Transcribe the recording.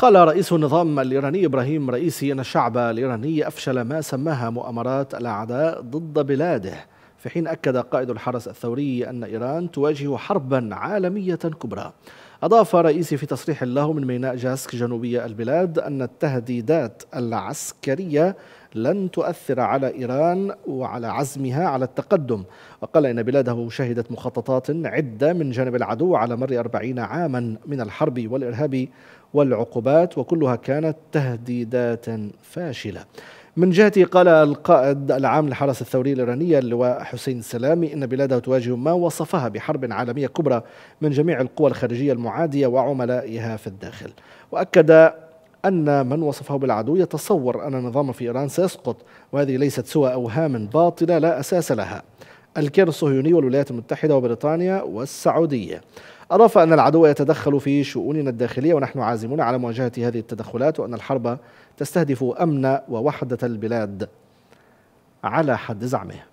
قال رئيس النظام الإيراني إبراهيم رئيسي أن الشعب الإيراني أفشل ما سماها مؤامرات الأعداء ضد بلاده في حين أكد قائد الحرس الثوري أن إيران تواجه حربا عالمية كبرى أضاف رئيسي في تصريح له من ميناء جاسك جنوبي البلاد أن التهديدات العسكرية لن تؤثر على إيران وعلى عزمها على التقدم وقال إن بلاده شهدت مخططات عدة من جانب العدو على مر أربعين عاما من الحرب والإرهاب والعقوبات وكلها كانت تهديدات فاشلة من جهته قال القائد العام للحرس الثوري الإيراني اللواء حسين السلامي إن بلاده تواجه ما وصفها بحرب عالمية كبرى من جميع القوى الخارجية المعادية وعملائها في الداخل وأكد أن من وصفه بالعدو يتصور أن النظام في إيران سيسقط وهذه ليست سوى أوهام باطلة لا أساس لها الكيان الصهيوني والولايات المتحدة وبريطانيا والسعودية أضاف أن العدو يتدخل في شؤوننا الداخلية ونحن عازمون على مواجهة هذه التدخلات وأن الحرب تستهدف أمن ووحدة البلاد على حد زعمه